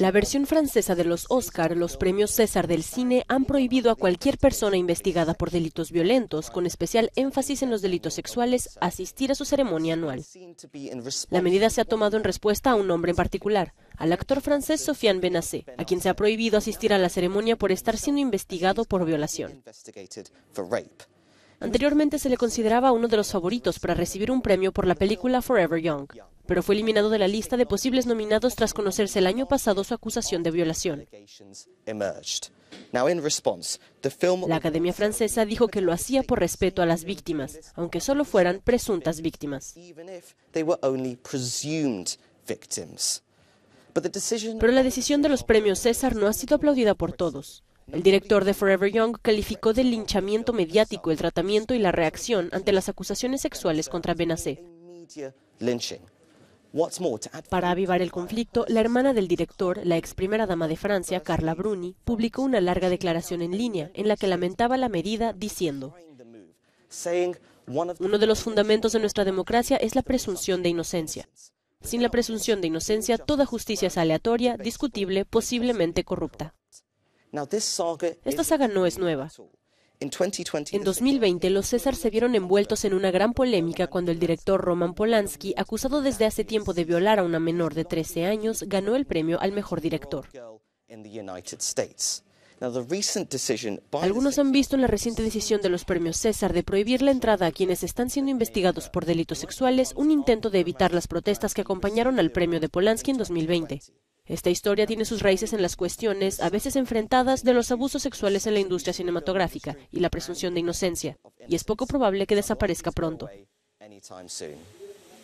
La versión francesa de los Oscar, los premios César del cine, han prohibido a cualquier persona investigada por delitos violentos, con especial énfasis en los delitos sexuales, asistir a su ceremonia anual. La medida se ha tomado en respuesta a un hombre en particular, al actor francés Sofiane Benassé, a quien se ha prohibido asistir a la ceremonia por estar siendo investigado por violación. Anteriormente se le consideraba uno de los favoritos para recibir un premio por la película Forever Young, pero fue eliminado de la lista de posibles nominados tras conocerse el año pasado su acusación de violación. La Academia Francesa dijo que lo hacía por respeto a las víctimas, aunque solo fueran presuntas víctimas. Pero la decisión de los premios César no ha sido aplaudida por todos. El director de Forever Young calificó de linchamiento mediático el tratamiento y la reacción ante las acusaciones sexuales contra Benassé. Para avivar el conflicto, la hermana del director, la ex primera dama de Francia, Carla Bruni, publicó una larga declaración en línea en la que lamentaba la medida diciendo, uno de los fundamentos de nuestra democracia es la presunción de inocencia. Sin la presunción de inocencia, toda justicia es aleatoria, discutible, posiblemente corrupta. Esta saga no es nueva. En 2020, los César se vieron envueltos en una gran polémica cuando el director Roman Polanski, acusado desde hace tiempo de violar a una menor de 13 años, ganó el premio al mejor director. Algunos han visto en la reciente decisión de los premios César de prohibir la entrada a quienes están siendo investigados por delitos sexuales un intento de evitar las protestas que acompañaron al premio de Polanski en 2020. Esta historia tiene sus raíces en las cuestiones, a veces enfrentadas, de los abusos sexuales en la industria cinematográfica y la presunción de inocencia, y es poco probable que desaparezca pronto.